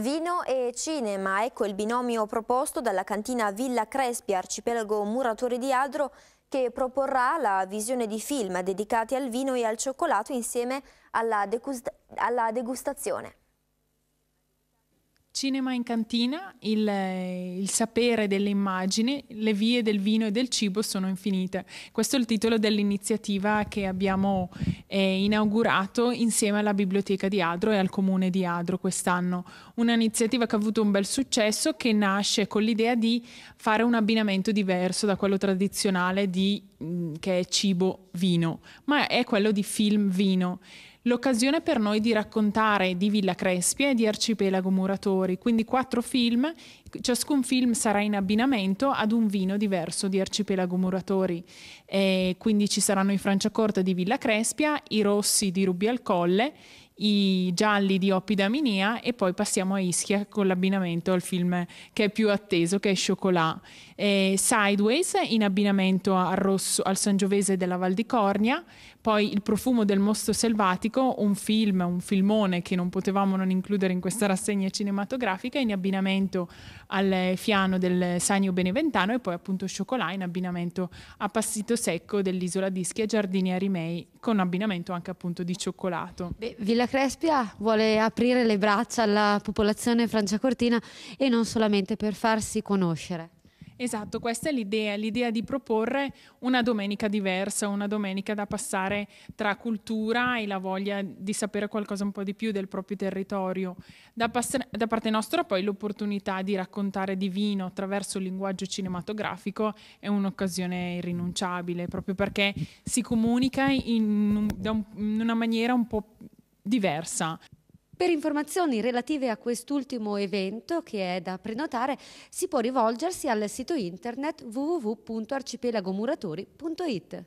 Vino e cinema, ecco il binomio proposto dalla cantina Villa Crespi, arcipelago Muratori di Adro, che proporrà la visione di film dedicati al vino e al cioccolato insieme alla, alla degustazione. Cinema in cantina, il, il sapere delle immagini, le vie del vino e del cibo sono infinite. Questo è il titolo dell'iniziativa che abbiamo eh, inaugurato insieme alla Biblioteca di Adro e al Comune di Adro quest'anno. Un'iniziativa che ha avuto un bel successo che nasce con l'idea di fare un abbinamento diverso da quello tradizionale di, che è cibo-vino, ma è quello di film-vino. L'occasione per noi di raccontare di Villa Crespia e di Arcipelago Muratori, quindi quattro film, ciascun film sarà in abbinamento ad un vino diverso di Arcipelago Muratori. E quindi ci saranno i Franciacorta di Villa Crespia i rossi di Rubi al Colle, i gialli di Oppidaminia e poi passiamo a Ischia con l'abbinamento al film che è più atteso, che è Chocolat. E Sideways in abbinamento al, rosso, al Sangiovese della Val di Cornia, poi Il profumo del mosto selvatico, un film, un filmone che non potevamo non includere in questa rassegna cinematografica, in abbinamento al Fiano del Sagno Beneventano e poi appunto Chocolat in abbinamento a Passito Secco dell'isola di Ischia, Giardini Arimei, con abbinamento anche appunto di cioccolato. Beh, Villa Crespia vuole aprire le braccia alla popolazione franciacortina e non solamente per farsi conoscere. Esatto, questa è l'idea, l'idea di proporre una domenica diversa, una domenica da passare tra cultura e la voglia di sapere qualcosa un po' di più del proprio territorio. Da, pass- da parte nostra poi l'opportunità di raccontare di vino attraverso il linguaggio cinematografico è un'occasione irrinunciabile, proprio perché si comunica in, un, in una maniera un po' diversa. Per informazioni relative a quest'ultimo evento che è da prenotare si può rivolgersi al sito internet www.arcipelagomuratori.it.